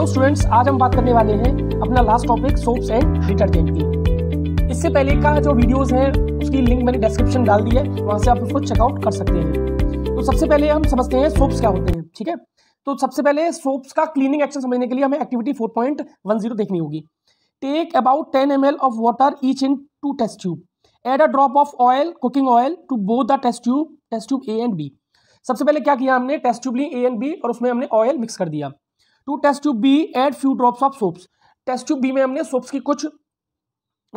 hello students आज हम बात करने वाले हैं अपना last topic soaps and detergent की इससे पहले का जो वीडियोस है उसकी लिंक मैंने डिस्क्रिप्शन डाल दी है वहां से आप उसको चेकआउट कर सकते हैं तो सबसे पहले हम समझते हैं सोप्स क्या होते हैं ठीक है तो सबसे पहले सोप्स का क्लीनिंग एक्शन समझने के लिए हमें एक्टिविटी फोर देखनी होगी take about ten m of water each in two test tube add a drop of oil cooking oil to both the test tube test tube A and B सबसे पहले क्या किया हमने टेस्ट ट्यूब ली A and B और उसमें हमने oil mix कर दिया to test tube B add few drops of soaps test tube B में हमने सोप्स की कुछ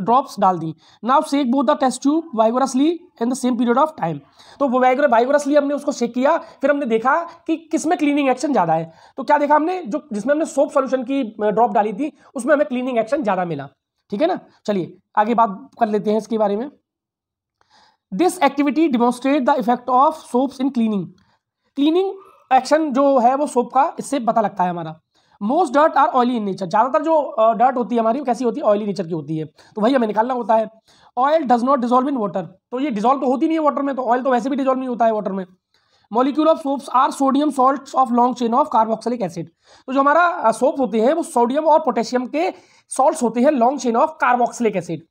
ड्रॉप्स डाल दी now shake both the test tube vigorously in the same period of time तो वो वाइगर वाइगरसली हमने उसको सेक किया फिर हमने देखा कि किसमें क्लीनिंग एक्शन ज़्यादा है तो क्या देखा हमने जो जिसमें हमने सोप सोल्यूशन की ड्रॉप डाली थी उसमें हमें क्लीनिंग एक्शन ज़्यादा मिला ठीक है ना चलिए आगे बात कर लेते हैं इसके बारे में this activity demonstrate the effect of soaps in cleaning cleaning action जो है वो सोप का इससे पता लगता है हमारा most dirt are oily in nature ज़्यादातर जो डर्ट होती है हमारी वो कैसी होती है ऑयली नेचर की होती है तो वही हमें निकालना होता है oil does not dissolve in water तो ये डिजोल्व तो होती नहीं है वाटर में तो ऑयल तो वैसे भी डिजोल्व नहीं होता है वाटर में molecule of soaps are sodium salt of long chain of carboxylic acid तो जो हमारा सोप होते हैं वो सोडियम और पोटेशियम के सॉल्ट होते हैं long chain of carboxylic acid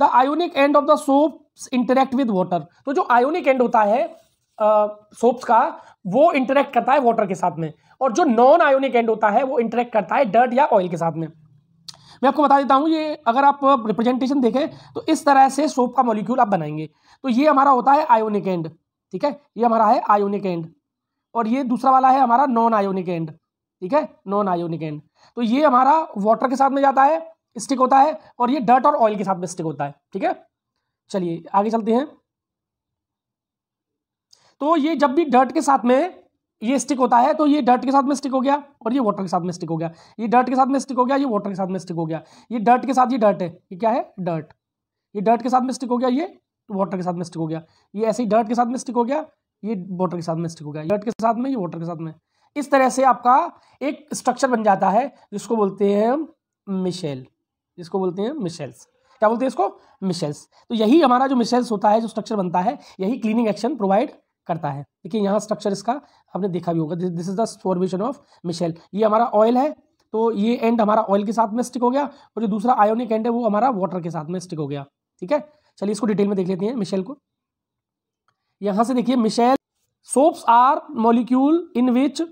the ionic end of the soap interact with water तो जो आयोनिक एंड होता है सोप्स का वो इंटरेक्ट करता है वाटर के साथ में और जो नॉन आयोनिक एंड होता है वो इंटरेक्ट करता है डर्ट या ऑयल के साथ में मैं आपको बता देता हूँ ये अगर आप रिप्रेजेंटेशन देखें तो इस तरह से सोप का मॉलिक्यूल आप बनाएंगे तो ये हमारा होता है आयोनिक एंड ठीक है ये हमारा है आयोनिक एंड और ये दूसरा वाला है हमारा नॉन आयोनिक एंड ठीक है नॉन आयोनिक एंड तो ये हमारा वाटर के साथ में जाता है स्टिक होता है और ये डर्ट और ऑयल के साथ में स्टिक होता है ठीक है चलिए आगे चलते हैं तो ये जब भी डर्ट के साथ में ये स्टिक होता है तो ये डर्ट के साथ में स्टिक हो गया और ये वाटर के साथ में स्टिक हो गया ये डर्ट के साथ में स्टिक हो गया ये वाटर के साथ में स्टिक हो गया ये डर्ट के साथ ये डर्ट है ये क्या है डर्ट ये डर्ट के साथ में स्टिक हो गया ये वाटर के साथ में स्टिक हो गया ये ऐसे ही डर्ट के साथ में स्टिक हो गया ये वाटर के साथ में स्टिक हो गया डर्ट के साथ में ये वाटर के साथ में इस तरह से आपका एक स्ट्रक्चर बन जाता है जिसको बोलते हैं हम मिशेल जिसको बोलते हैं मिशेल्स क्या बोलते हैं इसको मिशेल्स तो यही हमारा जो मिशेल्स होता है जो स्ट्रक्चर बनता है यही क्लीनिंग एक्शन प्रोवाइड करता है देखिए यहाँ स्ट्रक्चर इसका आपने देखा भी होगा this is the formation of micelle ये हमारा ऑयल है तो ये एंड हमारा ऑयल के साथ में स्टिक हो गया और जो दूसरा आयोनिक एंड है वो हमारा वाटर के साथ में स्टिक हो गया ठीक है चलिए इसको डिटेल में देख लेते हैं मिशेल को यहां से देखिए micelle soaps are molecule in which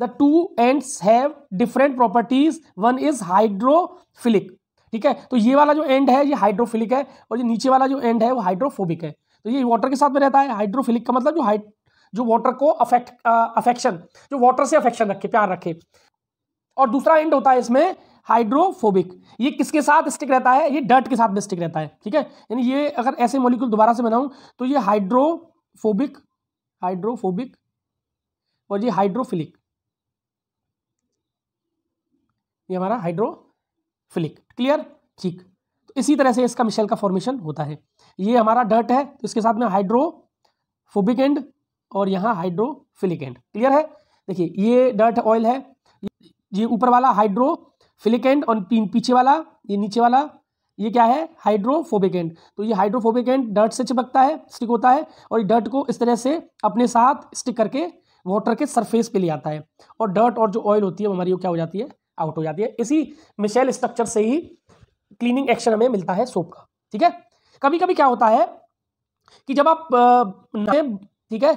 the two ends have different properties one is hydrophilic ठीक है तो ये वाला जो एंड है ये हाइड्रोफिलिक है और ये नीचे वाला जो एंड है वो हाइड्रोफोबिक है तो ये वाटर के साथ में रहता है हाइड्रोफिलिक का मतलब जो हाइड जो वाटर को अफेक्ट अफेक्शन जो वाटर से अफेक्शन रखे प्यार रखे और दूसरा एंड होता है इसमें हाइड्रोफोबिक ये किसके साथ स्टिक रहता है ये डर्ट के साथ में स्टिक रहता है ठीक है यानी ये अगर ऐसे मॉलिक्यूल दोबारा से बनाऊं तो ये हाइड्रोफोबिक हाइड्रोफोबिक और ये हाइड्रोफिलिक ये हमारा हाइड्रोफिलिक क्लियर ठीक इसी तरह से इसका मिशेल का फॉर्मेशन होता है ये हमारा डर्ट है तो इसके साथ में हाइड्रोफोबिक एंड और यहाँ हाइड्रोफिलिक एंड क्लियर है देखिए ये डर्ट ऑयल है ये ऊपर वाला हाइड्रोफिलिक एंड और पीछे वाला ये नीचे वाला ये क्या है हाइड्रोफोबिक एंड तो ये हाइड्रोफोबिक एंड डर्ट से चिपकता है स्टिक होता है और डर्ट को इस तरह से अपने साथ स्टिक करके वाटर के सरफेस पे ले आता है और डर्ट और जो ऑयल होती है हमारी वो क्या हो जाती है आउट हो जाती है इसी मिशेल स्ट्रक्चर से ही क्लीनिंग एक्शन हमें मिलता है सोप का ठीक है कभी कभी क्या होता है कि जब आप ठीक है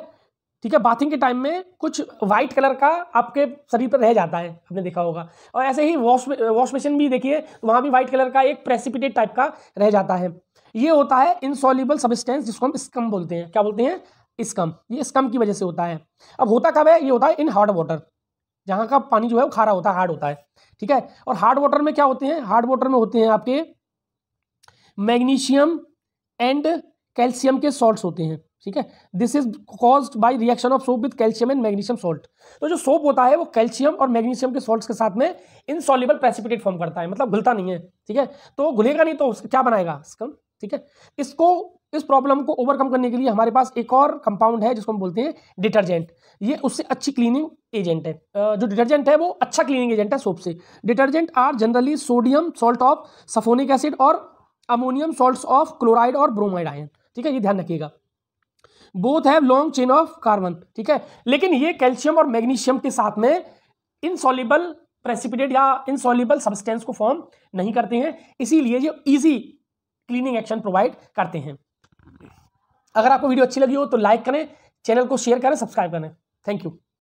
ठीक है बाथिंग के टाइम में कुछ वाइट कलर का आपके शरीर पर रह जाता है आपने देखा होगा और ऐसे ही वॉश वॉश मशीन भी देखिए वहाँ भी वाइट कलर का एक प्रेसिपिटेट टाइप का रह जाता है ये होता है इनसॉल्यूबल सब्सटेंस जिसको हम स्कम बोलते हैं क्या बोलते हैं स्कम ये स्कम की वजह से होता है अब होता कब है ये होता है इन हॉट वाटर जहाँ का पानी जो है वो खारा होता है हार्ड होता है ठीक है और हार्ड वाटर में क्या होते हैं हार्ड वाटर में होते हैं आपके मैग्नीशियम एंड कैल्शियम के सॉल्ट होते हैं ठीक है this is cause by reaction of soap with calcium and magnesium salt तो जो सोप होता है वो कैल्शियम और मैग्नीशियम के सॉल्ट्स के साथ में इनसॉल्युबल प्रेसिपिटेट फॉर्म करता है मतलब घुलता नहीं है ठीक है तो घुलेगा नहीं तो क्या बनाएगा ठीक है इसको इस प्रॉब्लम को ओवरकम करने के लिए हमारे पास एक और कंपाउंड है जिसको हम बोलते हैं डिटर्जेंट ये उससे अच्छी क्लीनिंग एजेंट है जो डिटर्जेंट है वो अच्छा क्लीनिंग एजेंट है सोप से detergent are generally sodium salt of sulphonic acid और अमोनियम सॉल्ट ऑफ क्लोराइड और ब्रोमाइड आयन ठीक है ये ध्यान रखिएगा both have long chain of carbon ठीक है लेकिन ये कैल्शियम और मैग्नीशियम के साथ में इनसॉलिबल प्रेसिपिटेट या इनसॉलिबल सब्सटेंस को फॉर्म नहीं करते हैं इसीलिए ये इजी क्लीनिंग एक्शन प्रोवाइड करते हैं अगर आपको वीडियो अच्छी लगी हो तो लाइक करें चैनल को शेयर करें सब्सक्राइब करें थैंक यू